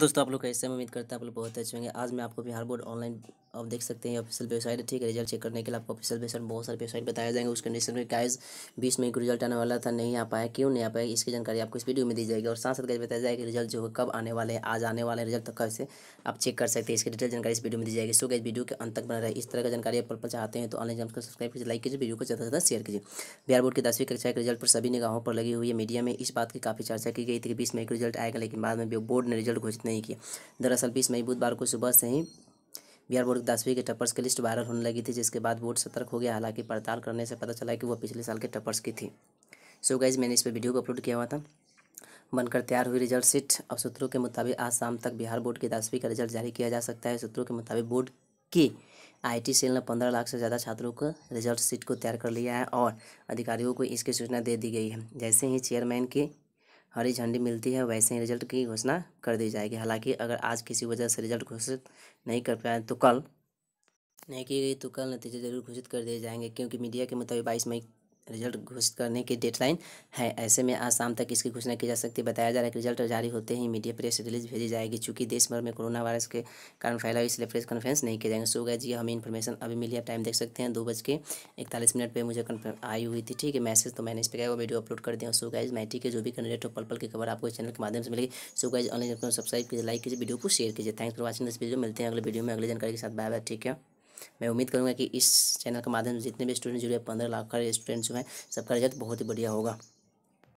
दोस्तों आप लोग कैसे उम्मीद करते हैं आप लोग बहुत अच्छे होंगे आज मैं आपको बिहार बोर्ड ऑनलाइन आप देख सकते हैं ऑफिशियल वेबसाइट ठीक है रिजल्ट चेक करने के लिए आपको ऑफिशियल वेबसाइट बहुत सारे वेबसाइट बताया जाएंगे उस कंडीशन में गाइज बीस मई को रिजल्ट आने वाला था नहीं आ पाया क्यों नहीं आ पाया इसकी जानकारी आपको इस वीडियो में दी जाएगी और साथ साथ गाइज बताया जाएगा रिजल्ट जो है कब आने वाले हैं आज आने वाले रिजल्ट तक कैसे आप चेक कर सकते हैं इसकी डिटेल जानकारी इस वीडियो में दी जाएगी सो गाइज वीडियो के अंत तक बना रहे इस तरह का जानकारी आप पर चाहते हैं तो ऑनलाइन एग्जाम को सब्सक्राइब कीजिए लाइक कीजिए वीडियो को ज़्यादा से ज़्यादा शेयर कीजिए बिहार बोर्ड की दसवीं कक्षा के रिजल्ट पर सभी निगाहों पर लगी हुई है मीडिया में इस बात की काफ़ी चर्चा की गई थी कि बीस मई को रिजल्ट आएगा लेकिन बाद में बोर्ड ने रिजल्ट घोषित नहीं किया दरअसल बीस मई बुधवार को सुबह से ही बिहार बोर्ड की दसवीं के टपर्स की लिस्ट वायरल होने लगी थी जिसके बाद बोर्ड सतर्क हो गया हालांकि पड़ताल करने से पता चला कि वह पिछले साल के टपर्स की थी सो so गाइज मैंने इस पर वीडियो को अपलोड किया हुआ था बनकर तैयार हुई रिजल्ट शीट अब सूत्रों के मुताबिक आज शाम तक बिहार बोर्ड की दसवीं का रिजल्ट जारी किया जा सकता है सूत्रों के मुताबिक बोर्ड की आईटी सेल ने पंद्रह लाख से ज़्यादा छात्रों को रिजल्ट सीट को तैयार कर लिया है और अधिकारियों को इसकी सूचना दे दी गई है जैसे ही चेयरमैन की हरी झंडी मिलती है वैसे ही रिजल्ट की घोषणा कर दी जाएगी हालांकि अगर आज किसी वजह से रिजल्ट घोषित नहीं कर पाए तो कल नहीं की गई तो कल नतीजे जरूर घोषित कर दिए जाएंगे क्योंकि मीडिया के मुताबिक बाईस मई रिजल्ट घोषित करने की डेडलाइन है ऐसे में आज शाम तक इसकी घोषणा की जा सकती है बताया जा रहा है कि रिजल्ट जारी होते ही मीडिया प्रेस रिलीज भेजी जाएगी चूंकि देश भर में कोरोना वायरस के कारण फैला हुआ इसलिए प्रेस कॉन्फ्रेंस नहीं किया जाएंगे सो गए जी हमें इन्फॉर्मेशन अभी मिली आप टाइम देख सकते हैं दो बज के इकतालीस मिनट पर मुझे कन्फर्म आई हुई थी ठीक है मैसेज तो मैंने इस पर वो वीडियो अपलोड कर दिया सो गाइज ठीक के जो भी कैंडिडेट हो पल पल की खबर आपको चैनल के माध्यम से मिलेगी सो गाइज ऑनलाइन सब्सक्राइब कीजिए लाइक कीजिए वीडियो को शेयर कीजिए thanks for watching this video मिलते हैं अगले वीडियो में अगले जानकारी के साथ बाय बाय ठीक है मैं उम्मीद करूँगा कि इस चैनल के माध्यम से जितने भी स्टूडेंट जुड़े पंद्रह लाख का स्टूडेंट्स जो हैं सबका रिजल्ट बहुत ही बढ़िया होगा